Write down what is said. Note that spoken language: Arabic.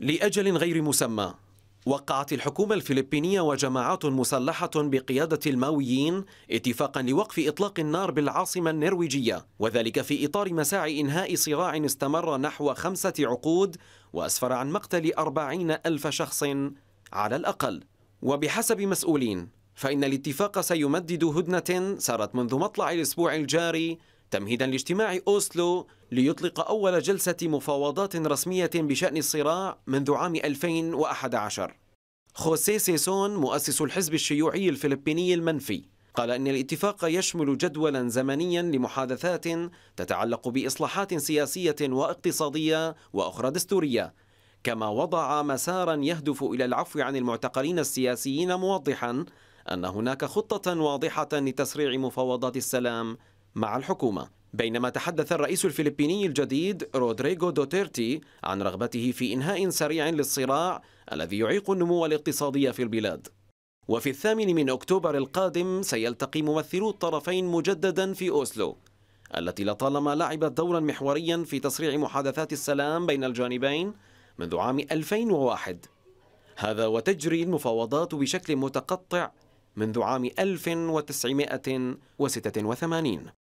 لأجل غير مسمى وقعت الحكومة الفلبينية وجماعات مسلحة بقيادة الماويين اتفاقا لوقف إطلاق النار بالعاصمة النرويجية وذلك في إطار مساعي إنهاء صراع استمر نحو خمسة عقود وأسفر عن مقتل أربعين ألف شخص على الأقل وبحسب مسؤولين فإن الاتفاق سيمدد هدنة سارت منذ مطلع الأسبوع الجاري تمهيدا لاجتماع أوسلو ليطلق أول جلسة مفاوضات رسمية بشأن الصراع منذ عام 2011 خوسيه سيسون مؤسس الحزب الشيوعي الفلبيني المنفي قال إن الاتفاق يشمل جدولا زمنيا لمحادثات تتعلق بإصلاحات سياسية واقتصادية وأخرى دستورية كما وضع مسارا يهدف إلى العفو عن المعتقلين السياسيين موضحا أن هناك خطة واضحة لتسريع مفاوضات السلام مع الحكومة بينما تحدث الرئيس الفلبيني الجديد رودريغو دوتيرتي عن رغبته في إنهاء سريع للصراع الذي يعيق النمو الاقتصادي في البلاد وفي الثامن من أكتوبر القادم سيلتقي ممثلو الطرفين مجددا في أوسلو التي لطالما لعبت دورا محوريا في تسريع محادثات السلام بين الجانبين منذ عام 2001 هذا وتجري المفاوضات بشكل متقطع منذ عام 1986